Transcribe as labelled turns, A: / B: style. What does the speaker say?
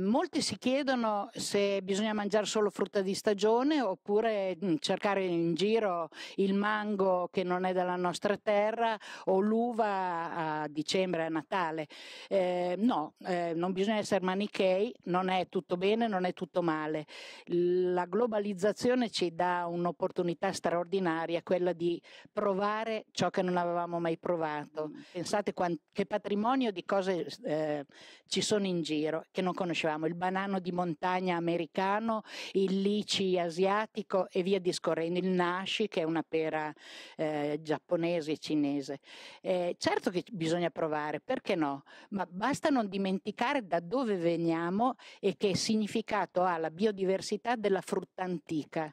A: Molti si chiedono se bisogna mangiare solo frutta di stagione oppure mm, cercare in giro il mango che non è della nostra terra o l'uva a dicembre, a Natale. Eh, no, eh, non bisogna essere manichei, non è tutto bene, non è tutto male. La globalizzazione ci dà un'opportunità straordinaria, quella di provare ciò che non avevamo mai provato. Mm. Pensate quant- che patrimonio di cose eh, ci sono in giro che non conosciamo diciamo, il banano di montagna americano, il lici asiatico e via discorrendo, il nashi che è una pera eh, giapponese e cinese. Eh, certo che bisogna provare, perché no? Ma basta non dimenticare da dove veniamo e che significato ha la biodiversità della frutta antica.